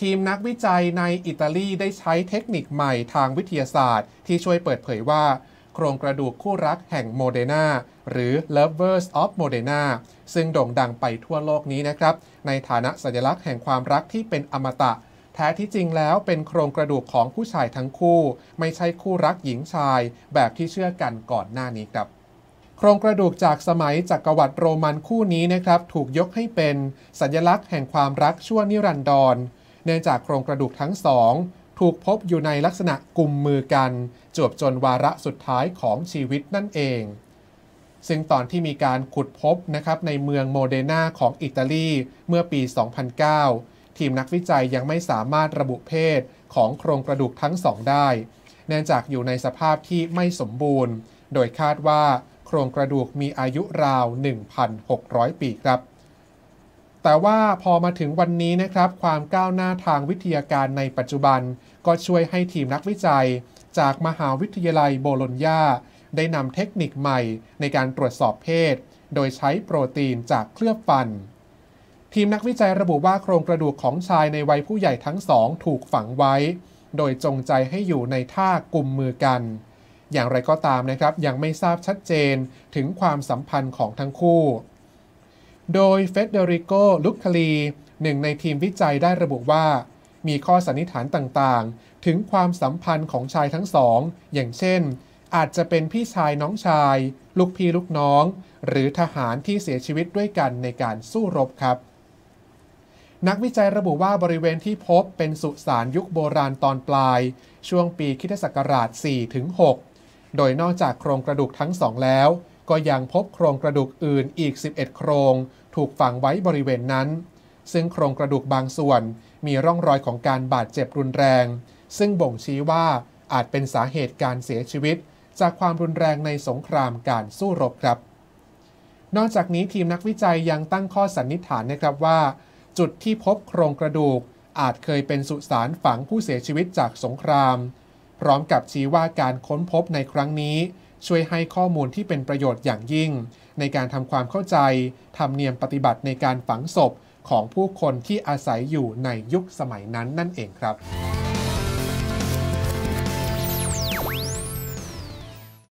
ทีมนักวิจัยในอิตาลีได้ใช้เทคนิคใหม่ทางวิทยาศาสตร์ที่ช่วยเปิดเผยว่า โครงกระดูกคู่รักแห่งโมเดนาหรือ Lovers of Modena ซึ่งโด่งดังไปทั่วโลกนี้นะครับ ในฐานะสัญลักษณ์แห่งความรักที่เป็นอมตะ แท้ที่จริงแล้วเป็นโครงกระดูกของผู้ชายทั้งคู่ไม่ใช่คู่รักหญิงชายแบบที่เชื่อกันก่อนหน้านี้ครับ โครงกระดูกจากสมัยจักกรวรรดิโรมันคู่นี้นะครับถูกยกให้เป็น สัญลักษณ์แห่งความรักชั่วนิรันดรเนื่องจากโครงกระดูกทั้งสองถูกพบอยู่ในลักษณะกลุ่มมือกัน จวบจนวาระสุดท้ายของชีวิตนั่นเอง ซึ่งตอนที่มีการขุดพบนะครับในเมืองโมเดนาของอิตาลีเมื่อปี 2009 ทีมนักวิจัยยังไม่สามารถระบุเพศของโครงกระดูกทั้งสองได้ เนื่องจากอยู่ในสภาพที่ไม่สมบูรณ์ โดยคาดว่าโครงกระดูกมีอายุราว 1,600 ปีครับแต่ว่าพอมาถึงวันนี้นะครับความก้าวหน้าทางวิทยาการในปัจจุบัน ก็ช่วยให้ทีมนักวิจัยจากมหาวิทยาลัยโบโลญญา ได้นำเทคนิคใหม่ในการตรวจสอบเพศ โดยใช้โปรตีนจากเคลือบฟัน ทีมนักวิจัยระบุว่าโครงกระดูกของชายในวัยผู้ใหญ่ทั้งสองถูกฝังไว้ โดยจงใจให้อยู่ในท่ากลุ่มมือกัน อย่างไรก็ตามนะครับยังไม่ทราบชัดเจนถึงความสัมพันธ์ของทั้งคู่โดยเฟเดริโก ลุคคลี หนึ่งในทีมวิจัยได้ระบุว่า มีข้อสันนิษฐานต่างๆ ถึงความสัมพันธ์ของชายทั้งสอง อย่างเช่น อาจจะเป็นพี่ชายน้องชาย ลูกพี่ลูกน้อง หรือทหารที่เสียชีวิตด้วยกันในการสู้รบครับ นักวิจัยระบุว่าบริเวณที่พบเป็นสุสานยุคโบราณตอนปลาย ช่วงปีคิศักราช 4-6 โดยนอกจากโครงกระดูกทั้งสองแล้วก็ยังพบโครงกระดูกอื่นอีก 11 โครง ถูกฝังไว้บริเวณนั้น ซึ่งโครงกระดูกบางส่วนมีร่องรอยของการบาดเจ็บรุนแรง ซึ่งบ่งชี้ว่าอาจเป็นสาเหตุการเสียชีวิต จากความรุนแรงในสงครามการสู้รบครับ นอกจากนี้ทีมนักวิจัยยังตั้งข้อสันนิษฐานนะครับว่า จุดที่พบโครงกระดูกอาจเคยเป็นสุสานฝังผู้เสียชีวิตจากสงคราม พร้อมกับชี้ว่าการค้นพบในครั้งนี้ช่วยให้ข้อมูลที่เป็นประโยชน์อย่างยิ่ง ในการทำความเข้าใจทำเนียมปฏิบัติในการฝังศพของผู้คนที่อาศัยอยู่ในยุคสมัยนั้นนั่นเองครับ